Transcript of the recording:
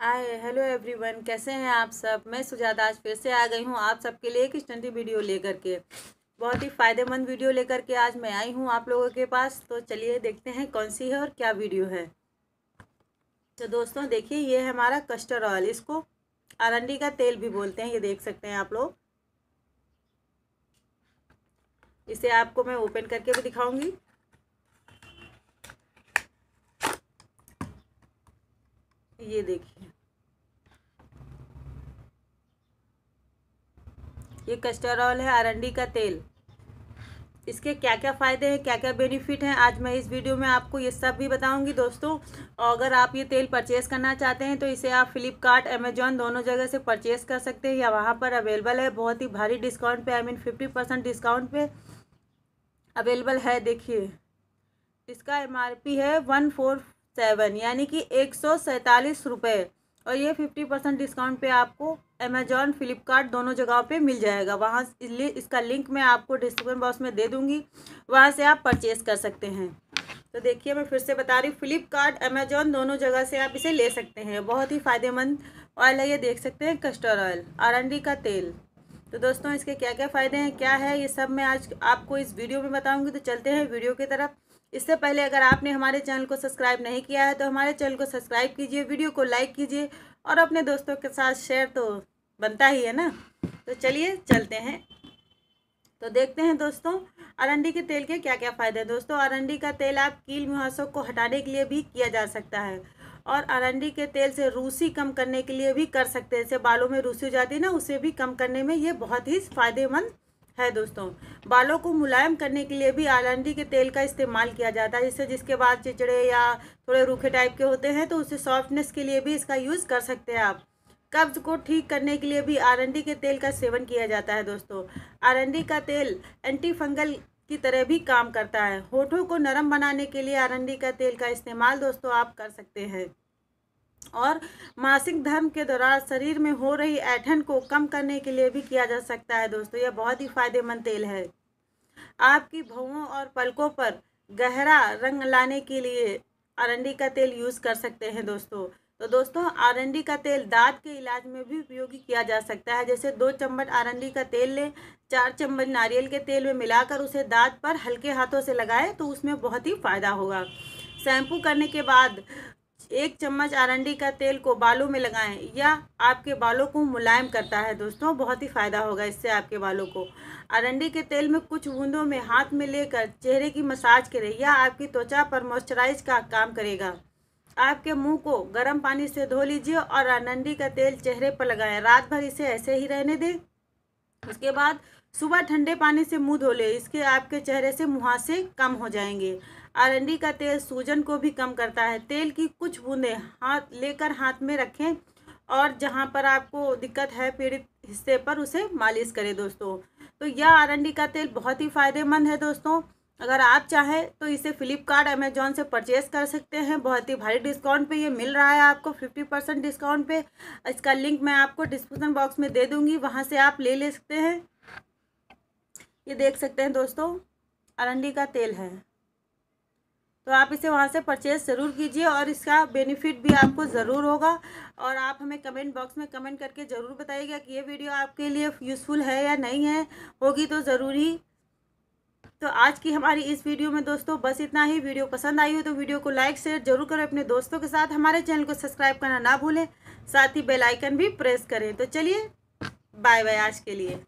hi hello everyone कैसे हैं आप सब मैं सुजाता आज फिर से आ गई हूँ आप सबके लिए एक स्टडी वीडियो लेकर के बहुत ही फ़ायदेमंद वीडियो लेकर के आज मैं आई हूँ आप लोगों के पास तो चलिए देखते हैं कौन सी है और क्या वीडियो है तो दोस्तों देखिए ये है हमारा कस्टर ऑयल इसको अरंडी का तेल भी बोलते हैं ये देख सकते हैं आप लोग इसे आपको मैं ओपन करके भी दिखाऊँगी ये देखिए ये कस्टरॉल है अरंडी का तेल इसके क्या क्या फ़ायदे हैं क्या क्या बेनिफिट हैं आज मैं इस वीडियो में आपको ये सब भी बताऊंगी दोस्तों और अगर आप ये तेल परचेस करना चाहते हैं तो इसे आप फ्लिपकार्ट अमेजोन दोनों जगह से परचेस कर सकते हैं या वहाँ पर अवेलेबल है बहुत ही भारी डिस्काउंट पे I mean fifty percent discount पे अवेलेबल है देखिए इसका एम है वन फोर सेवन यानी कि एक सौ सैंतालीस रुपये और ये फिफ्टी परसेंट डिस्काउंट पे आपको अमेजॉन फ्लिपकार्ट दोनों जगहों पे मिल जाएगा वहाँ इसका लिंक मैं आपको डिस्क्रिप्शन बॉक्स में दे दूँगी वहाँ से आप परचेज़ कर सकते हैं तो देखिए मैं फिर से बता रही हूँ फ्लिपकार्ट अमेजॉन दोनों जगह से आप इसे ले सकते हैं बहुत ही फ़ायदेमंद ऑयल है ये देख सकते हैं कस्टर ऑयल आरंडी का तेल तो दोस्तों इसके क्या क्या फ़ायदे हैं क्या है ये सब मैं आज आपको इस वीडियो में बताऊंगी तो चलते हैं वीडियो की तरफ इससे पहले अगर आपने हमारे चैनल को सब्सक्राइब नहीं किया है तो हमारे चैनल को सब्सक्राइब कीजिए वीडियो को लाइक कीजिए और अपने दोस्तों के साथ शेयर तो बनता ही है ना तो चलिए चलते हैं तो देखते हैं दोस्तों अरंडी के तेल के क्या क्या फ़ायदे हैं दोस्तों अरंडी का तेल आप कील मुहासों को हटाने के लिए भी किया जा सकता है और अरंडी के तेल से रूसी कम करने के लिए भी कर सकते हैं जैसे बालों में रूसी हो जाती है ना उसे भी कम करने में ये बहुत ही फ़ायदेमंद है दोस्तों बालों को मुलायम करने के लिए भी आलंडी के तेल का इस्तेमाल किया जाता है जिससे जिसके बाल चिचड़े या थोड़े रूखे टाइप के होते हैं तो उसे सॉफ्टनेस के लिए भी इसका यूज़ कर सकते हैं आप कब्ज को ठीक करने के लिए भी आरंडी के तेल का सेवन किया जाता है दोस्तों आरंडी का तेल एंटी फंगल की तरह भी काम करता है होठों को नरम बनाने के लिए आरंडी का तेल का इस्तेमाल दोस्तों आप कर सकते हैं और मासिक धर्म के दौरान शरीर में हो रही ऐठन को कम करने के लिए भी किया जा सकता है दोस्तों यह बहुत ही फायदेमंद तेल है आपकी भवों और पलकों पर गहरा रंग लाने के लिए अरंडी का तेल यूज़ कर सकते हैं दोस्तों तो दोस्तों आरंडी का तेल दांत के इलाज में भी उपयोगी किया जा सकता है जैसे दो चम्मच आरंडी का तेल लें चार चम्मच नारियल के तेल में मिलाकर उसे दांत पर हल्के हाथों से लगाएं तो उसमें बहुत ही फ़ायदा होगा शैम्पू करने के बाद एक चम्मच आरंडी का तेल को बालों में लगाएं यह आपके बालों को मुलायम करता है दोस्तों बहुत ही फ़ायदा होगा इससे आपके बालों को आरंडी के तेल में कुछ बूंदों में हाथ में लेकर चेहरे की मसाज करें यह आपकी त्वचा पर मॉइस्चराइज का काम करेगा आपके मुंह को गर्म पानी से धो लीजिए और आरंडी का तेल चेहरे पर लगाएं रात भर इसे ऐसे ही रहने दें उसके बाद सुबह ठंडे पानी से मुंह धो ले इसके आपके चेहरे से मुहासे कम हो जाएंगे अरंडी का तेल सूजन को भी कम करता है तेल की कुछ बूंदें हाथ लेकर हाथ में रखें और जहाँ पर आपको दिक्कत है पीड़ित हिस्से पर उसे मालिश करें दोस्तों तो यह अरंडी का तेल बहुत ही फ़ायदेमंद है दोस्तों अगर आप चाहें तो इसे फ्लिपकार्ट अमेजोन से परचेज़ कर सकते हैं बहुत ही भारी डिस्काउंट पे ये मिल रहा है आपको फिफ्टी परसेंट डिस्काउंट पे इसका लिंक मैं आपको डिस्क्रिप्शन बॉक्स में दे दूंगी वहाँ से आप ले ले सकते हैं ये देख सकते हैं दोस्तों अरंडी का तेल है तो आप इसे वहाँ से परचेज़ ज़रूर कीजिए और इसका बेनिफिट भी आपको ज़रूर होगा और आप हमें कमेंट बॉक्स में कमेंट करके ज़रूर बताइएगा कि ये वीडियो आपके लिए यूज़फुल है या नहीं है होगी तो ज़रूर ही तो आज की हमारी इस वीडियो में दोस्तों बस इतना ही वीडियो पसंद आई हो तो वीडियो को लाइक शेयर जरूर करें अपने दोस्तों के साथ हमारे चैनल को सब्सक्राइब करना ना भूलें साथ ही बेल आइकन भी प्रेस करें तो चलिए बाय बाय आज के लिए